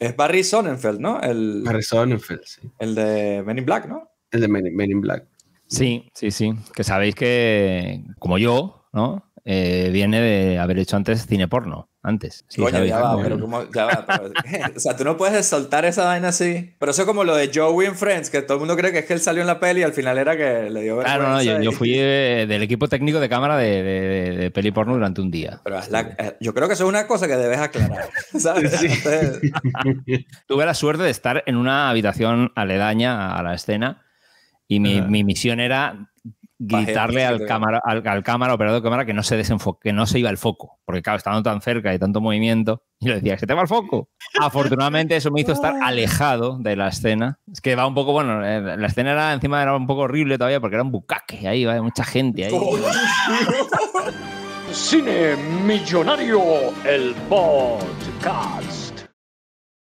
Es Barry Sonnenfeld, ¿no? Barry Sonnenfeld, sí. El de Men in Black, ¿no? El de Men in Black. Sí, sí, sí. Que sabéis que, como yo, ¿no? Eh, viene de haber hecho antes cine porno. Antes. Sí, pero o sea, tú no puedes soltar esa vaina así. Pero eso es como lo de Joey en Friends, que todo el mundo cree que es que él salió en la peli y al final era que le dio Claro, no, yo, yo, fui eh, del equipo técnico de cámara de, peli porno durante un día. Pero eh, yo creo que eso es una cosa que debes aclarar. Tuve la suerte de estar en una habitación aledaña a la escena. Y mi, mi, misión era gritarle al cámara, al, cámara, operador de cámara, que no se desenfoque, que no se iba el foco. Porque, claro, estando tan cerca y tanto movimiento, y le decía, se te va el foco. Afortunadamente, eso me hizo estar alejado de la escena. Es que va un poco, bueno, eh, la escena era encima era un poco horrible todavía porque era un bucaque ahí, va, mucha gente ahí. Oh, Cine Millonario, el podcast.